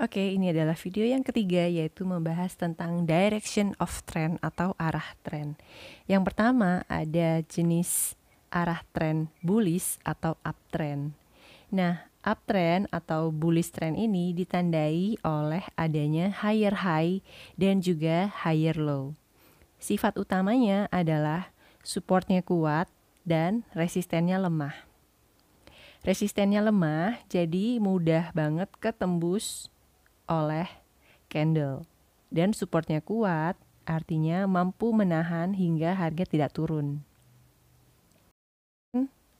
Oke, ini adalah video yang ketiga yaitu membahas tentang direction of trend atau arah trend. Yang pertama ada jenis arah trend bullish atau uptrend. Nah, uptrend atau bullish trend ini ditandai oleh adanya higher high dan juga higher low. Sifat utamanya adalah supportnya kuat dan resistennya lemah. Resistennya lemah, jadi mudah banget ketembus oleh candle. Dan supportnya kuat, artinya mampu menahan hingga harga tidak turun.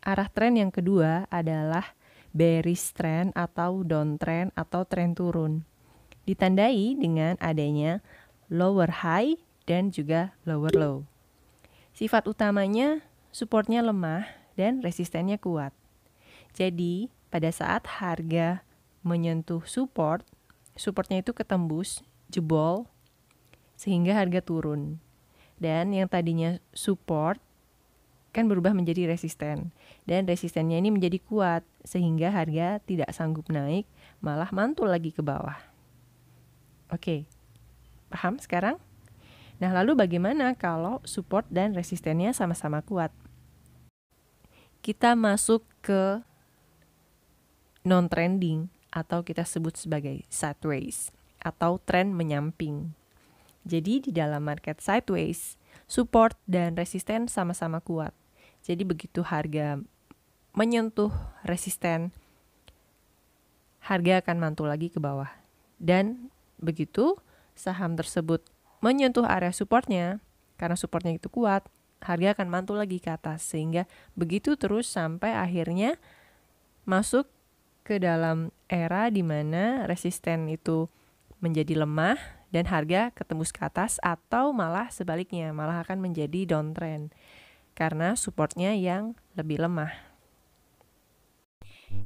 Arah tren yang kedua adalah bearish trend atau downtrend atau tren turun. Ditandai dengan adanya lower high dan juga lower low. Sifat utamanya supportnya lemah dan resistennya kuat. Jadi, pada saat harga menyentuh support, supportnya itu ketembus, jebol, sehingga harga turun. Dan yang tadinya support kan berubah menjadi resisten. Dan resistennya ini menjadi kuat sehingga harga tidak sanggup naik, malah mantul lagi ke bawah. Oke. Paham sekarang? Nah, lalu bagaimana kalau support dan resistennya sama-sama kuat? Kita masuk ke non trending atau kita sebut sebagai sideways atau tren menyamping. Jadi di dalam market sideways, support dan resisten sama-sama kuat. Jadi begitu harga menyentuh resisten, harga akan mantul lagi ke bawah. Dan begitu saham tersebut menyentuh area supportnya, karena supportnya itu kuat, harga akan mantul lagi ke atas. Sehingga begitu terus sampai akhirnya masuk ke dalam era di mana resisten itu menjadi lemah dan harga ketembus ke atas atau malah sebaliknya, malah akan menjadi downtrend karena supportnya yang lebih lemah.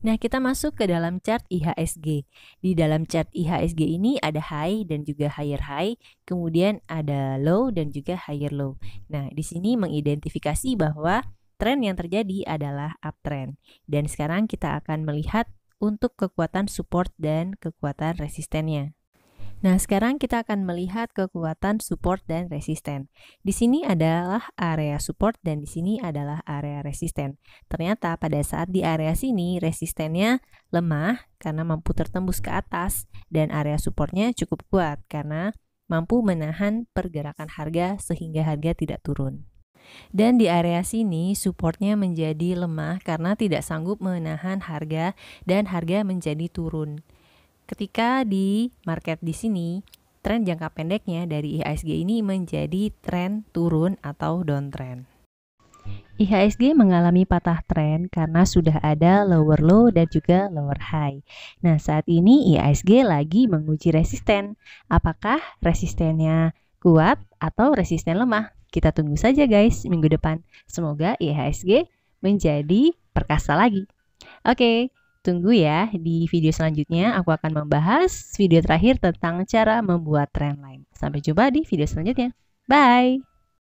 Nah, kita masuk ke dalam chart IHSG. Di dalam chart IHSG ini ada high dan juga higher high, kemudian ada low dan juga higher low. Nah, di sini mengidentifikasi bahwa tren yang terjadi adalah uptrend. Dan sekarang kita akan melihat untuk kekuatan support dan kekuatan resistennya. Nah, sekarang kita akan melihat kekuatan support dan resisten. Di sini adalah area support dan di sini adalah area resisten. Ternyata pada saat di area sini resistennya lemah karena mampu tertembus ke atas dan area supportnya cukup kuat karena mampu menahan pergerakan harga sehingga harga tidak turun. Dan di area sini supportnya menjadi lemah karena tidak sanggup menahan harga dan harga menjadi turun. Ketika di market di sini, tren jangka pendeknya dari IHSG ini menjadi tren turun atau downtrend. IHSG mengalami patah tren karena sudah ada lower low dan juga lower high. Nah, saat ini IHSG lagi menguji resisten. Apakah resistennya kuat atau resisten lemah? Kita tunggu saja guys minggu depan. Semoga IHSG menjadi perkasa lagi. Oke, tunggu ya di video selanjutnya. Aku akan membahas video terakhir tentang cara membuat trendline. Sampai jumpa di video selanjutnya. Bye!